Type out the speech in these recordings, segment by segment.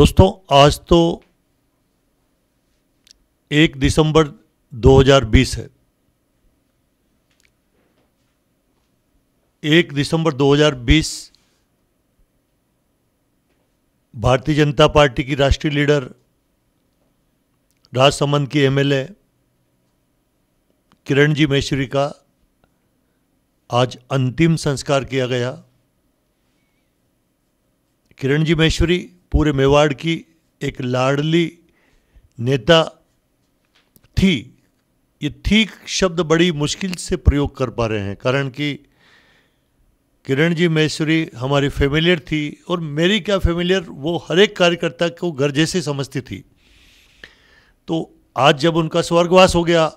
दोस्तों आज तो एक दिसंबर 2020 है एक दिसंबर 2020 भारतीय जनता पार्टी की राष्ट्रीय लीडर राजसमंद की एमएलए किरण जी मैश्री का आज अंतिम संस्कार किया गया किरण जी महेश्वरी पूरे मेवाड़ की एक लाडली नेता थी ये ठीक शब्द बड़ी मुश्किल से प्रयोग कर पा रहे हैं कारण कि किरण जी महेश्वरी हमारी फेमिलियर थी और मेरी क्या फेमिलियर वो हर एक कार्यकर्ता को घर जैसे समझती थी तो आज जब उनका स्वर्गवास हो गया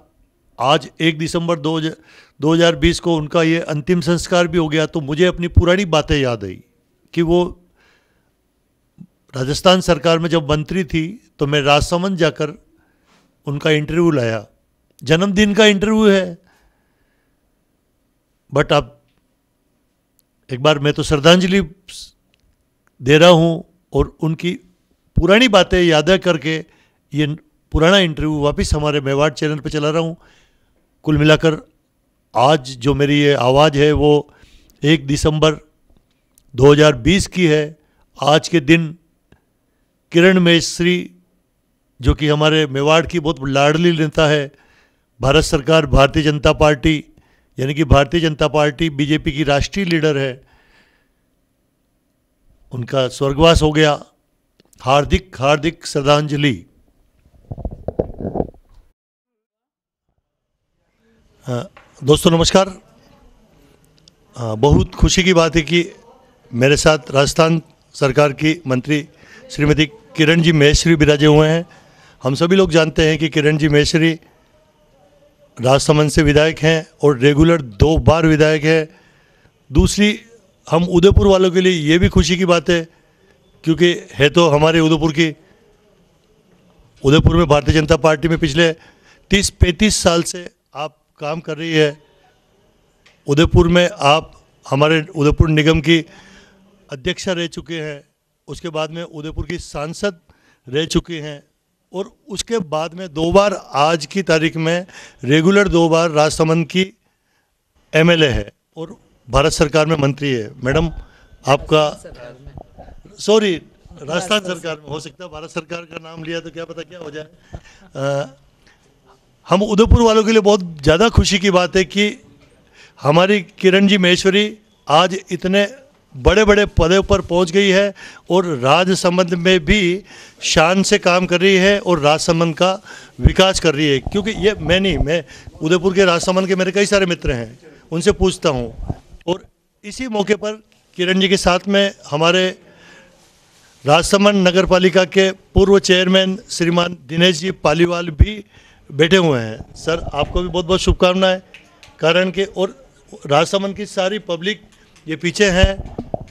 आज एक दिसंबर दो दो हज़ार बीस को उनका ये अंतिम संस्कार भी हो गया तो मुझे अपनी पुरानी बातें याद आई कि वो राजस्थान सरकार में जब मंत्री थी तो मैं राजसमंद जाकर उनका इंटरव्यू लाया जन्मदिन का इंटरव्यू है बट अब एक बार मैं तो श्रद्धांजलि दे रहा हूँ और उनकी पुरानी बातें याद करके ये पुराना इंटरव्यू वापस हमारे मेवाड़ चैनल पर चला रहा हूँ कुल मिलाकर आज जो मेरी ये आवाज़ है वो एक दिसंबर 2020 की है आज के दिन किरण मेश्री जो कि हमारे मेवाड़ की बहुत लाडली नेता है भारत सरकार भारतीय जनता पार्टी यानी कि भारतीय जनता पार्टी बीजेपी की राष्ट्रीय लीडर है उनका स्वर्गवास हो गया हार्दिक हार्दिक श्रद्धांजलि दोस्तों नमस्कार बहुत खुशी की बात है कि मेरे साथ राजस्थान सरकार की मंत्री श्रीमती किरण जी महेश्वरी विराजे हुए हैं हम सभी लोग जानते हैं कि किरण जी महेश्वरी राजसमंद से विधायक हैं और रेगुलर दो बार विधायक हैं दूसरी हम उदयपुर वालों के लिए ये भी खुशी की बात है क्योंकि है तो हमारे उदयपुर की उदयपुर में भारतीय जनता पार्टी में पिछले तीस पैंतीस साल से आप काम कर रही है उदयपुर में आप हमारे उदयपुर निगम की अध्यक्षा रह चुके हैं उसके बाद में उदयपुर की सांसद रह चुकी हैं और उसके बाद में दो बार आज की तारीख में रेगुलर दो बार राजसमंद की एमएलए है और भारत सरकार में मंत्री है मैडम आपका सॉरी राजस्थान सरकार में हो सकता है भारत सरकार का नाम लिया तो क्या पता क्या हो जाए हम उदयपुर वालों के लिए बहुत ज़्यादा खुशी की बात है कि हमारी किरण जी महेश्वरी आज इतने बड़े बड़े पदों पर पहुंच गई है और राज संबंध में भी शान से काम कर रही है और राज संबंध का विकास कर रही है क्योंकि ये मैं नहीं मैं उदयपुर के राज संबंध के मेरे कई सारे मित्र हैं उनसे पूछता हूँ और इसी मौके पर किरण जी के साथ में हमारे राजसमंद नगर पालिका के पूर्व चेयरमैन श्रीमान दिनेश जी पालीवाल भी बैठे हुए हैं सर आपको भी बहुत बहुत शुभकामनाएं कारण के और राजसमंद की सारी पब्लिक ये पीछे हैं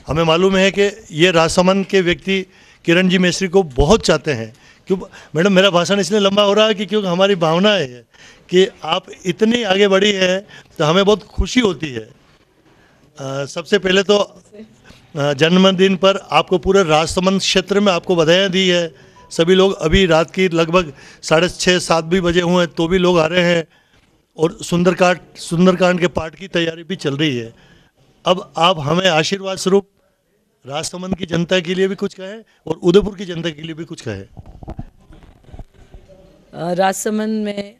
हमें मालूम है कि ये राजसमंद के व्यक्ति किरण जी मिश्री को बहुत चाहते हैं क्यों मैडम मेरा भाषण इसलिए लंबा हो रहा है कि क्योंकि हमारी भावना है कि आप इतनी आगे बढ़ी है तो हमें बहुत खुशी होती है आ, सबसे पहले तो जन्मदिन पर आपको पूरे राजसमंद क्षेत्र में आपको बधाइयाँ दी है सभी लोग अभी रात की लगभग साढ़े छः सात भी बजे हुए हैं तो भी लोग आ रहे हैं और सुंदरकांड सुंदरकांड के पाठ की तैयारी भी चल रही है अब आप हमें आशीर्वाद स्वरूप राजसमंद की जनता के लिए भी कुछ कहें और उदयपुर की जनता के लिए भी कुछ कहें राजसमंद में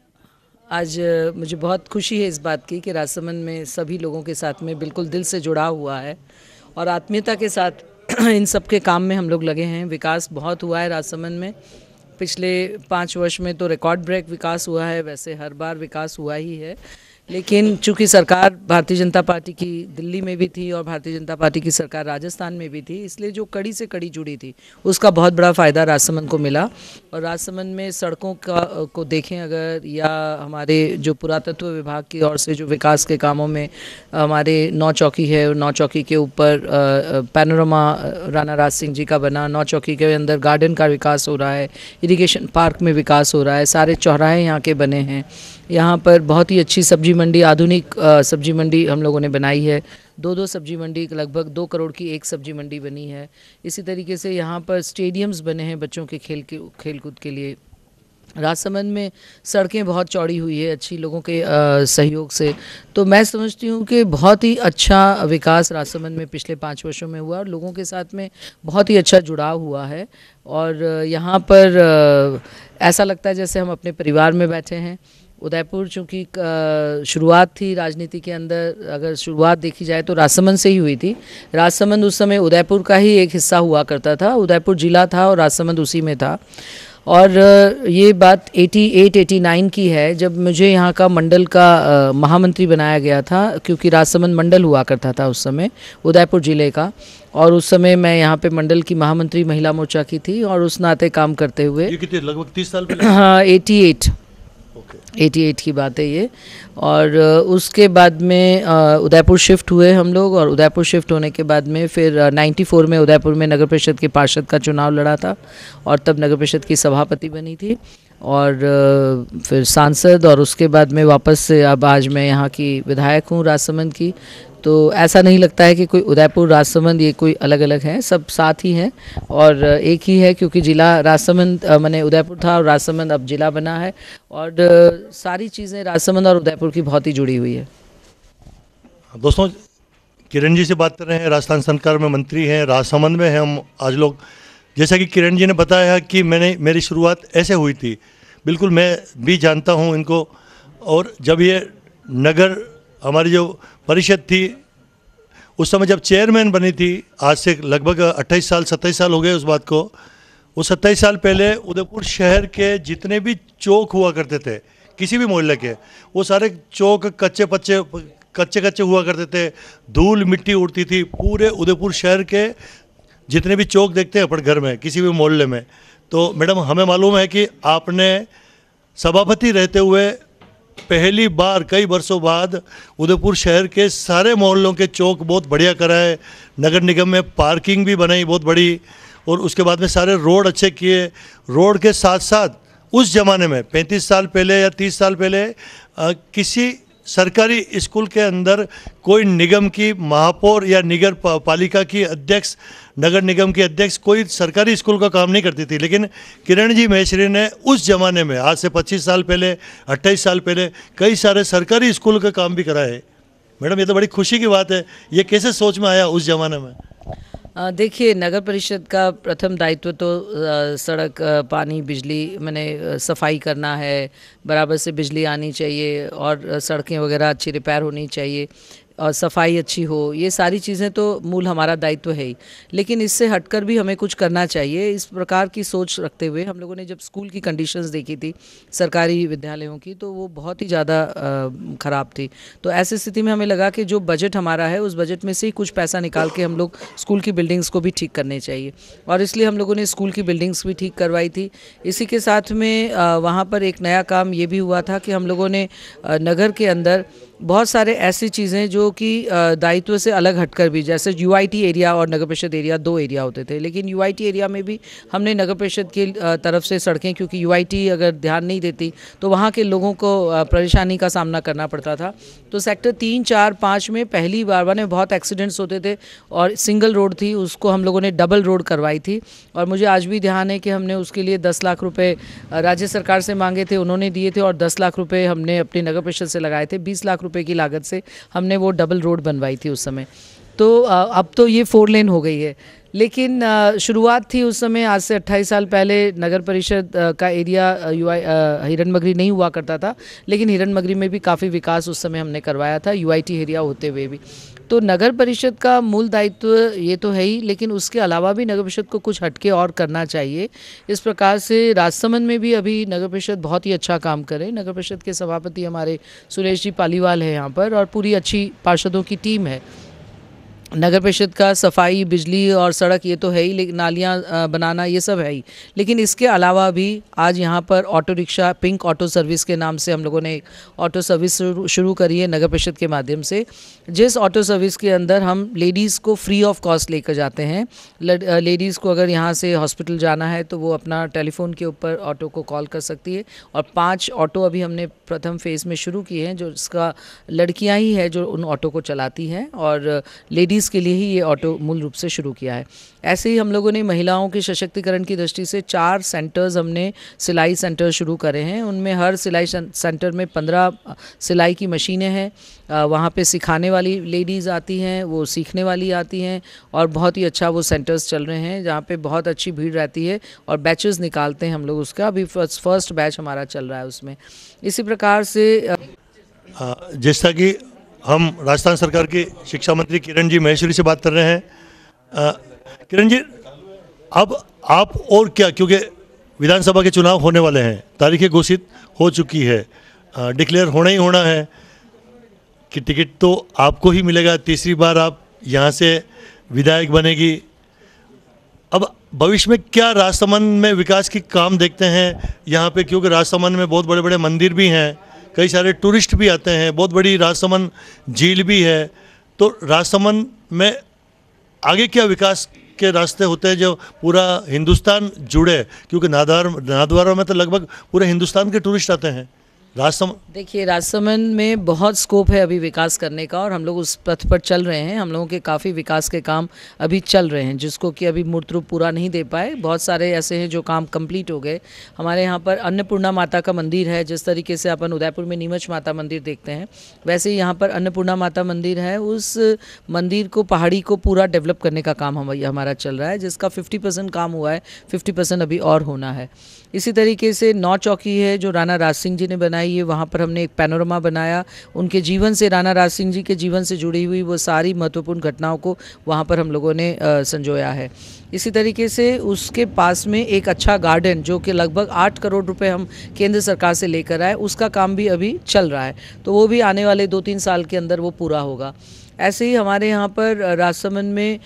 आज मुझे बहुत खुशी है इस बात की कि राजसमंद में सभी लोगों के साथ में बिल्कुल दिल से जुड़ा हुआ है और आत्मीयता के साथ इन सब के काम में हम लोग लगे हैं विकास बहुत हुआ है राजसमंद में पिछले पाँच वर्ष में तो रिकॉर्ड ब्रेक विकास हुआ है वैसे हर बार विकास हुआ ही है लेकिन चूंकि सरकार भारतीय जनता पार्टी की दिल्ली में भी थी और भारतीय जनता पार्टी की सरकार राजस्थान में भी थी इसलिए जो कड़ी से कड़ी जुड़ी थी उसका बहुत बड़ा फ़ायदा राजसमंद को मिला और राजसमंद में सड़कों का को देखें अगर या हमारे जो पुरातत्व विभाग की ओर से जो विकास के कामों में हमारे नौ चौकी है नौ चौकी के ऊपर पैनोरमा राणा राज सिंह जी का बना नौ चौकी के अंदर गार्डन का विकास हो रहा है इरीगेशन पार्क में विकास हो रहा है सारे चौराहे यहाँ के बने हैं यहाँ पर बहुत ही अच्छी सब्जी मंडी आधुनिक सब्जी मंडी हम लोगों ने बनाई है दो दो सब्जी मंडी लगभग दो करोड़ की एक सब्जी मंडी बनी है इसी तरीके से यहाँ पर स्टेडियम्स बने हैं बच्चों के खेल के खेलकूद के लिए राजसमंद में सड़कें बहुत चौड़ी हुई है अच्छी लोगों के आ, सहयोग से तो मैं समझती हूँ कि बहुत ही अच्छा विकास राजसमंद में पिछले पाँच वर्षों में हुआ और लोगों के साथ में बहुत ही अच्छा जुड़ाव हुआ है और यहाँ पर आ, ऐसा लगता है जैसे हम अपने परिवार में बैठे हैं उदयपुर चूँकि शुरुआत थी राजनीति के अंदर अगर शुरुआत देखी जाए तो राजसमंद से ही हुई थी राजसमंद उस समय उदयपुर का ही एक हिस्सा हुआ करता था उदयपुर ज़िला था और राजसमंद उसी में था और ये बात 88 89 की है जब मुझे यहाँ का मंडल का महामंत्री बनाया गया था क्योंकि राजसमंद मंडल हुआ करता था उस समय उदयपुर ज़िले का और उस समय मैं यहाँ पे मंडल की महामंत्री महिला मोर्चा की थी और उस नाते काम करते हुए लगभग तीस साल हाँ एटी एट 88 की बात है ये और उसके बाद में उदयपुर शिफ्ट हुए हम लोग और उदयपुर शिफ्ट होने के बाद में फिर 94 में उदयपुर में नगर परिषद के पार्षद का चुनाव लड़ा था और तब नगर परिषद की सभापति बनी थी और फिर सांसद और उसके बाद में वापस से अब आज मैं यहाँ की विधायक हूँ राजसमंद की तो ऐसा नहीं लगता है कि कोई उदयपुर राजसमंद ये कोई अलग अलग है सब साथ ही हैं और एक ही है क्योंकि ज़िला राजसमंद मैंने उदयपुर था और राजसमंद अब ज़िला बना है और सारी चीज़ें राजसमंद और उदयपुर की बहुत ही जुड़ी हुई है दोस्तों किरण जी से बात कर रहे हैं राजस्थान सरकार में मंत्री हैं राजसमंद में हैं हम आज लोग जैसा कि किरण जी ने बताया कि मैंने मेरी शुरुआत ऐसे हुई थी बिल्कुल मैं भी जानता हूँ इनको और जब ये नगर हमारी जो परिषद थी उस समय जब चेयरमैन बनी थी आज से लगभग 28 साल 27 साल हो गए उस बात को वो सत्ताईस साल पहले उदयपुर शहर के जितने भी चौक हुआ करते थे किसी भी मोहल्ले के वो सारे चौक कच्चे पच्चे कच्चे कच्चे हुआ करते थे धूल मिट्टी उड़ती थी पूरे उदयपुर शहर के जितने भी चौक देखते हैं अपने घर में किसी भी मोहल्ले में तो मैडम हमें मालूम है कि आपने सभापति रहते हुए पहली बार कई वर्षों बाद उदयपुर शहर के सारे मोहल्लों के चौक बहुत बढ़िया कराए नगर निगम में पार्किंग भी बनाई बहुत बड़ी और उसके बाद में सारे रोड अच्छे किए रोड के साथ साथ उस ज़माने में 35 साल पहले या 30 साल पहले आ, किसी सरकारी स्कूल के अंदर कोई निगम की महापौर या निगर पालिका की अध्यक्ष नगर निगम की अध्यक्ष कोई सरकारी स्कूल का काम नहीं करती थी लेकिन किरण जी महेश्वरी ने उस ज़माने में आज से 25 साल पहले 28 साल पहले कई सारे सरकारी स्कूल का काम भी कराए मैडम ये तो बड़ी खुशी की बात है ये कैसे सोच में आया उस ज़माने में देखिए नगर परिषद का प्रथम दायित्व तो सड़क पानी बिजली मैंने सफाई करना है बराबर से बिजली आनी चाहिए और सड़कें वगैरह अच्छी रिपेयर होनी चाहिए और सफाई अच्छी हो ये सारी चीज़ें तो मूल हमारा दायित्व तो है ही लेकिन इससे हटकर भी हमें कुछ करना चाहिए इस प्रकार की सोच रखते हुए हम लोगों ने जब स्कूल की कंडीशंस देखी थी सरकारी विद्यालयों की तो वो बहुत ही ज़्यादा ख़राब थी तो ऐसी स्थिति में हमें लगा कि जो बजट हमारा है उस बजट में से ही कुछ पैसा निकाल के हम लोग स्कूल की बिल्डिंग्स को भी ठीक करने चाहिए और इसलिए हम लोगों ने स्कूल की बिल्डिंग्स भी ठीक करवाई थी इसी के साथ में वहाँ पर एक नया काम ये भी हुआ था कि हम लोगों ने नगर के अंदर बहुत सारे ऐसी चीज़ें जो कि दायित्व से अलग हटकर भी जैसे यूआईटी एरिया और नगर परिषद एरिया दो एरिया होते थे लेकिन यूआईटी एरिया में भी हमने नगर परिषद की तरफ से सड़कें क्योंकि यूआईटी अगर ध्यान नहीं देती तो वहाँ के लोगों को परेशानी का सामना करना पड़ता था तो सेक्टर तीन चार पाँच में पहली बार बने बहुत एक्सीडेंट्स होते थे और सिंगल रोड थी उसको हम लोगों ने डबल रोड करवाई थी और मुझे आज भी ध्यान है कि हमने उसके लिए दस लाख रुपये राज्य सरकार से मांगे थे उन्होंने दिए थे और दस लाख रुपये हमने अपने नगर परिषद से लगाए थे बीस लाख रुपए की लागत से हमने वो डबल रोड बनवाई थी उस समय तो अब तो ये फोर लेन हो गई है लेकिन शुरुआत थी उस समय आज से 28 साल पहले नगर परिषद का एरिया यू हिरनमगरी नहीं हुआ करता था लेकिन हिरनमगरी में भी काफ़ी विकास उस समय हमने करवाया था यू एरिया होते हुए भी तो नगर परिषद का मूल दायित्व ये तो है ही लेकिन उसके अलावा भी नगर परिषद को कुछ हटके और करना चाहिए इस प्रकार से राजसमंद में भी अभी नगर परिषद बहुत ही अच्छा काम हैं नगर परिषद के सभापति हमारे सुरेश जी पालीवाल है यहाँ पर और पूरी अच्छी पार्षदों की टीम है नगर परिषद का सफाई बिजली और सड़क ये तो है ही लेकिन नालियाँ बनाना ये सब है ही लेकिन इसके अलावा भी आज यहाँ पर auto rickshaw pink auto service के नाम से हम लोगों ने एक ऑटो सर्विस शुरू करी है नगर परिषद के माध्यम से जिस ऑटो सर्विस के अंदर हम लेडीज़ को फ्री ऑफ कॉस्ट लेकर जाते हैं लेडीज़ को अगर यहाँ से हॉस्पिटल जाना है तो वो अपना टेलीफोन के ऊपर ऑटो को कॉल कर सकती है और पाँच ऑटो अभी हमने प्रथम फेज़ में शुरू किए हैं जो इसका लड़कियाँ ही है जो उन ऑटो को चलाती हैं और लेडीज़ सर्विस के लिए ही ये ऑटो मूल रूप से शुरू किया है ऐसे ही हम लोगों ने महिलाओं के सशक्तिकरण की दृष्टि से चार सेंटर्स हमने सिलाई सेंटर शुरू करे हैं उनमें हर सिलाई सेंटर में पंद्रह सिलाई की मशीनें हैं वहाँ पे सिखाने वाली लेडीज़ आती हैं वो सीखने वाली आती हैं और बहुत ही अच्छा वो सेंटर्स चल रहे हैं जहाँ पे बहुत अच्छी भीड़ रहती है और बैचेस निकालते हैं हम लोग उसका अभी फर्स्ट बैच हमारा चल रहा है उसमें इसी प्रकार से जैसा कि हम राजस्थान सरकार के शिक्षा मंत्री किरण जी महेश्वरी से बात कर रहे हैं किरण जी अब आप और क्या क्योंकि विधानसभा के चुनाव होने वाले हैं तारीखें घोषित हो चुकी है डिक्लेयर होना ही होना है कि टिकट तो आपको ही मिलेगा तीसरी बार आप यहाँ से विधायक बनेगी अब भविष्य में क्या राजसमंद में विकास के काम देखते हैं यहाँ पे क्योंकि राजसमंद में बहुत बड़े बड़े मंदिर भी हैं कई सारे टूरिस्ट भी आते हैं बहुत बड़ी राजसमंद झील भी है तो राजसमंद में आगे क्या विकास के रास्ते होते हैं जो पूरा हिंदुस्तान जुड़े क्योंकि नादवार नादवारों में तो लगभग पूरे हिंदुस्तान के टूरिस्ट आते हैं राजसमंद देखिए राजसमंद में बहुत स्कोप है अभी विकास करने का और हम लोग उस पथ पर चल रहे हैं हम लोगों के काफ़ी विकास के काम अभी चल रहे हैं जिसको कि अभी मूर्त रूप पूरा नहीं दे पाए बहुत सारे ऐसे हैं जो काम कंप्लीट हो गए हमारे यहाँ पर अन्नपूर्णा माता का मंदिर है जिस तरीके से अपन उदयपुर में नीमच माता मंदिर देखते हैं वैसे ही यहाँ पर अन्नपूर्णा माता मंदिर है उस मंदिर को पहाड़ी को पूरा डेवलप करने का काम हम हमारा चल रहा है जिसका फिफ्टी काम हुआ है फिफ्टी अभी और होना है इसी तरीके से नौ चौकी है जो राणा राज सिंह जी ने बनाई बनाई है वहाँ पर हमने एक पैनोरमा बनाया उनके जीवन से राणा राज सिंह जी के जीवन से जुड़ी हुई वो सारी महत्वपूर्ण घटनाओं को वहाँ पर हम लोगों ने संजोया है इसी तरीके से उसके पास में एक अच्छा गार्डन जो कि लगभग आठ करोड़ रुपए हम केंद्र सरकार से लेकर आए उसका काम भी अभी चल रहा है तो वो भी आने वाले दो तीन साल के अंदर वो पूरा होगा ऐसे ही हमारे यहाँ पर राजसमंद में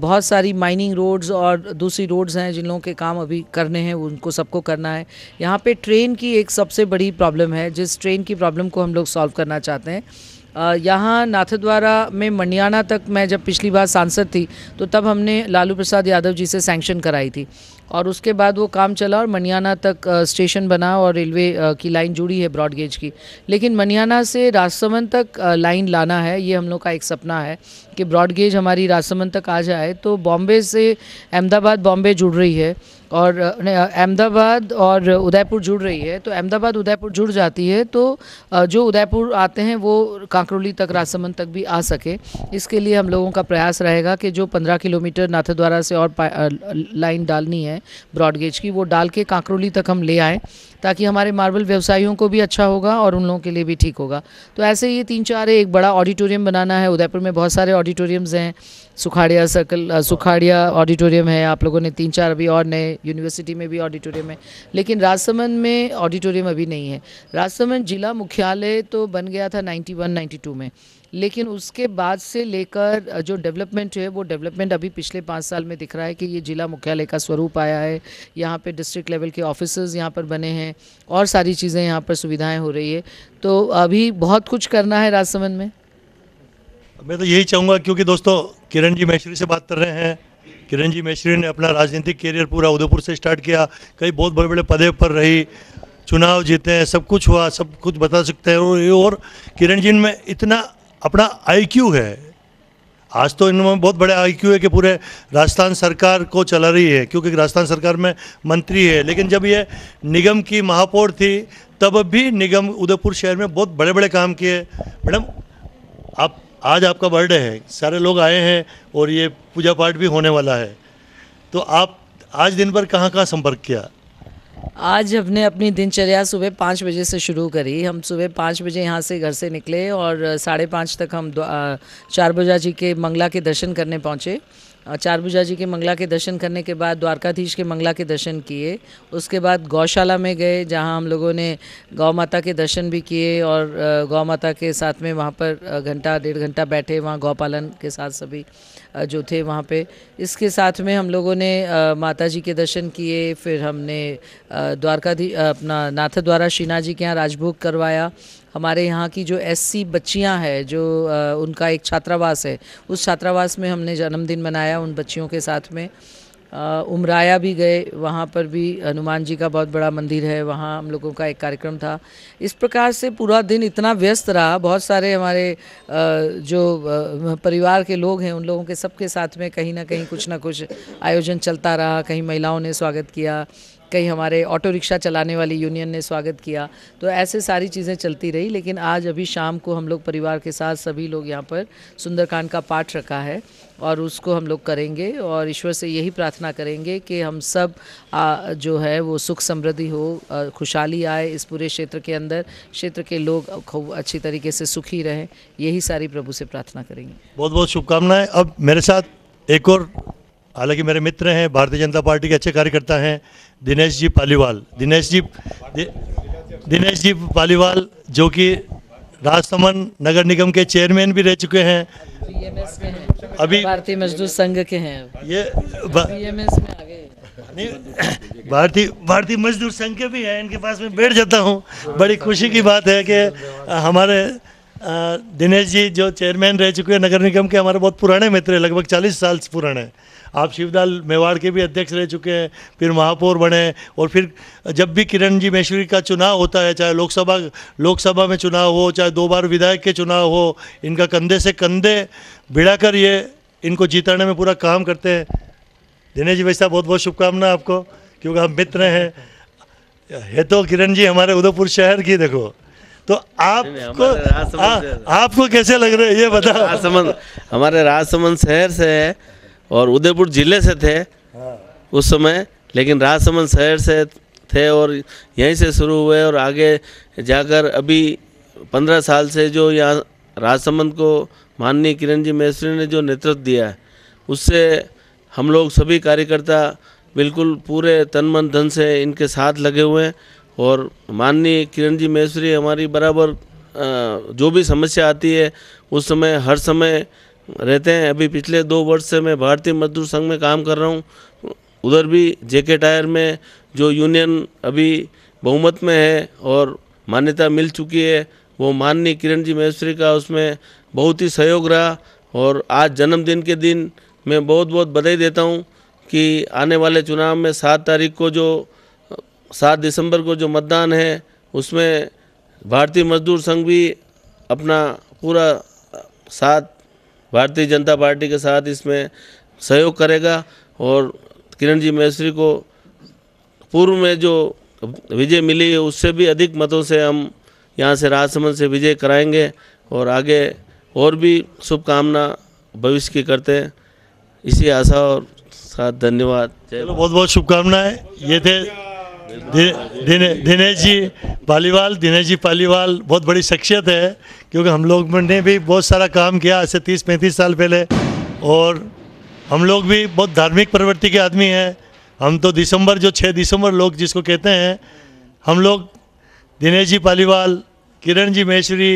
बहुत सारी माइनिंग रोड्स और दूसरी रोड्स हैं जिन लोगों के काम अभी करने हैं उनको सबको करना है यहाँ पे ट्रेन की एक सबसे बड़ी प्रॉब्लम है जिस ट्रेन की प्रॉब्लम को हम लोग सॉल्व करना चाहते हैं यहाँ नाथद्वारा में मंडियाना तक मैं जब पिछली बार सांसद थी तो तब हमने लालू प्रसाद यादव जी से सैंक्शन कराई थी और उसके बाद वो काम चला और मनियाना तक स्टेशन बना और रेलवे की लाइन जुड़ी है ब्रॉडगेज की लेकिन मनियाना से राजसमंद तक लाइन लाना है ये हम लोग का एक सपना है कि ब्रॉडगेज हमारी राजसमंद तक आ जाए तो बॉम्बे से अहमदाबाद बॉम्बे जुड़ रही है और अहमदाबाद और उदयपुर जुड़ रही है तो अहमदाबाद उदयपुर जुड़ जाती है तो जो उदयपुर आते हैं वो कांकरोली तक राजसमंद तक भी आ सके इसके लिए हम लोगों का प्रयास रहेगा कि जो पंद्रह किलोमीटर नाथद्वारा से और लाइन डालनी है हैं ब्रॉडगेज की वो डाल के कांकरोली तक हम ले आए ताकि हमारे मार्बल व्यवसायियों को भी अच्छा होगा और उन लोगों के लिए भी ठीक होगा तो ऐसे ही तीन चार एक बड़ा ऑडिटोरियम बनाना है उदयपुर में बहुत सारे ऑडिटोरियम्स हैं सुखाड़िया सर्कल सुखाड़िया ऑडिटोरियम है आप लोगों ने तीन चार अभी और नए यूनिवर्सिटी में भी ऑडिटोरियम है लेकिन राजसमंद में ऑडिटोरियम अभी नहीं है राजसमंद जिला मुख्यालय तो बन गया था नाइन्टी वन में लेकिन उसके बाद से लेकर जो डेवलपमेंट है वो डेवलपमेंट अभी पिछले पाँच साल में दिख रहा है कि ये जिला मुख्यालय का स्वरूप आया है यहाँ पे डिस्ट्रिक्ट लेवल के ऑफिस यहाँ पर बने हैं और सारी चीज़ें यहाँ पर सुविधाएँ हो रही है तो अभी बहुत कुछ करना है राजसमंद में मैं तो यही चाहूँगा क्योंकि दोस्तों किरण जी मैश्री से बात कर रहे हैं किरण जी मैश्री ने अपना राजनीतिक करियर पूरा उदयपुर से स्टार्ट किया कई बहुत बड़े बड़े पदे पर रही चुनाव जीते हैं सब कुछ हुआ सब कुछ बता सकते हैं और किरण जी में इतना अपना आईक्यू है आज तो इनमें बहुत बड़े आई क्यू है कि पूरे राजस्थान सरकार को चला रही है क्योंकि राजस्थान सरकार में मंत्री है लेकिन जब ये निगम की महापौर थी तब भी निगम उदयपुर शहर में बहुत बड़े बड़े काम किए मैडम आप आज आपका बर्थडे है सारे लोग आए हैं और ये पूजा पाठ भी होने वाला है तो आप आज दिन भर कहाँ कहाँ संपर्क किया आज हमने अपनी दिनचर्या सुबह पाँच बजे से शुरू करी हम सुबह पाँच बजे यहाँ से घर से निकले और साढ़े पाँच तक हम चार बजा जी के मंगला के दर्शन करने पहुँचे चारभुजा जी के मंगला के दर्शन करने के बाद द्वारकाधीश के मंगला के दर्शन किए उसके बाद गौशाला में गए जहां हम लोगों ने गौ माता के दर्शन भी किए और गौ माता के साथ में वहां पर घंटा डेढ़ घंटा बैठे वहां गौपालन के साथ सभी जो थे वहाँ पे इसके साथ में हम लोगों ने माता जी के दर्शन किए फिर हमने द्वारकाधी अपना नाथ द्वारा श्रीना जी के यहाँ राजभोग करवाया हमारे यहाँ की जो एससी बच्चियाँ हैं जो उनका एक छात्रावास है उस छात्रावास में हमने जन्मदिन मनाया उन बच्चियों के साथ में उमराया भी गए वहाँ पर भी हनुमान जी का बहुत बड़ा मंदिर है वहाँ हम लोगों का एक कार्यक्रम था इस प्रकार से पूरा दिन इतना व्यस्त रहा बहुत सारे हमारे जो परिवार के लोग हैं उन लोगों के सबके साथ में कहीं ना कहीं कुछ ना कुछ आयोजन चलता रहा कहीं महिलाओं ने स्वागत किया कई हमारे ऑटो रिक्शा चलाने वाली यूनियन ने स्वागत किया तो ऐसे सारी चीज़ें चलती रही लेकिन आज अभी शाम को हम लोग परिवार के साथ सभी लोग यहाँ पर सुंदरकांड का पाठ रखा है और उसको हम लोग करेंगे और ईश्वर से यही प्रार्थना करेंगे कि हम सब आ, जो है वो सुख समृद्धि हो खुशहाली आए इस पूरे क्षेत्र के अंदर क्षेत्र के लोग खूब अच्छी तरीके से सुखी रहें यही सारी प्रभु से प्रार्थना करेंगे बहुत बहुत शुभकामनाएं अब मेरे साथ एक और हालांकि मेरे मित्र हैं भारतीय जनता पार्टी के अच्छे कार्यकर्ता हैं दिनेश जी पालीवाल दिनेश जी दिनेश जी पालीवाल जो कि राजसमंद नगर निगम के चेयरमैन भी रह चुके हैं अभी भारतीय मजदूर संघ के हैं ये भारतीय भारतीय मजदूर संघ के भी हैं इनके पास में बैठ जाता हूँ बड़ी खुशी की बात है कि हमारे दिनेश जी जो चेयरमैन रह चुके हैं नगर निगम के हमारे बहुत पुराने मित्र हैं लगभग 40 साल से पुराने हैं आप शिवलाल मेवाड़ के भी अध्यक्ष रह चुके हैं फिर महापौर बने और फिर जब भी किरण जी मेश्वरी का चुनाव होता है चाहे लोकसभा लोकसभा में चुनाव हो चाहे दो बार विधायक के चुनाव हो इनका कंधे से कंधे भिड़ा ये इनको जीताने में पूरा काम करते हैं दिनेश जी वैसा बहुत बहुत शुभकामना आपको क्योंकि हम मित्र हैं है तो किरण जी हमारे उदयपुर शहर की देखो तो आपको आपको कैसे लग रहे ये बताओ राजसमंद हमारे राजसमंद शहर से है और उदयपुर जिले से थे हाँ। उस समय लेकिन राजसमंद शहर से थे और यहीं से शुरू हुए और आगे जाकर अभी पंद्रह साल से जो यहाँ राजसमंद को माननीय किरण जी मेहसरी ने जो नेतृत्व दिया है उससे हम लोग सभी कार्यकर्ता बिल्कुल पूरे तन मन धन से इनके साथ लगे हुए हैं और माननीय किरण जी महेश्वरी हमारी बराबर जो भी समस्या आती है उस समय हर समय रहते हैं अभी पिछले दो वर्ष से मैं भारतीय मजदूर संघ में काम कर रहा हूँ उधर भी जेके टायर में जो यूनियन अभी बहुमत में है और मान्यता मिल चुकी है वो माननीय किरण जी महेश्वरी का उसमें बहुत ही सहयोग रहा और आज जन्मदिन के दिन मैं बहुत बहुत बधाई देता हूँ कि आने वाले चुनाव में सात तारीख को जो सात दिसंबर को जो मतदान है उसमें भारतीय मजदूर संघ भी अपना पूरा साथ भारतीय जनता पार्टी के साथ इसमें सहयोग करेगा और किरण जी महेश्वरी को पूर्व में जो विजय मिली है उससे भी अधिक मतों से हम यहाँ से राजसमंद से विजय कराएंगे और आगे और भी शुभकामना भविष्य की करते हैं इसी आशा और साथ धन्यवाद चलो बहुत बहुत शुभकामनाएं ये थे दिनेश जी पालीवाल दिनेश जी पालीवाल बहुत बड़ी शख्सियत है क्योंकि हम लोग ने भी बहुत सारा काम किया आज से तीस पैंतीस साल पहले और हम लोग भी बहुत धार्मिक प्रवृत्ति के आदमी हैं हम तो दिसंबर जो छः दिसंबर लोग जिसको कहते हैं हम लोग दिनेश जी पालीवाल किरण जी महेश्वरी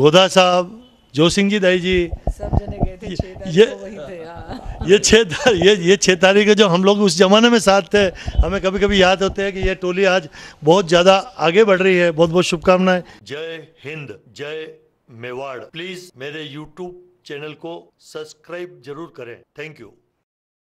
गोदा साहब जो सिंह जी दाई जी सब जने गए थे ये, ये ये छः ये ये छः तारीख जो हम लोग उस ज़माने में साथ थे हमें कभी कभी याद होते हैं कि ये टोली आज बहुत ज़्यादा आगे बढ़ रही है बहुत बहुत शुभकामनाएं जय हिंद जय मेवाड़ प्लीज़ मेरे यूट्यूब चैनल को सब्सक्राइब जरूर करें थैंक यू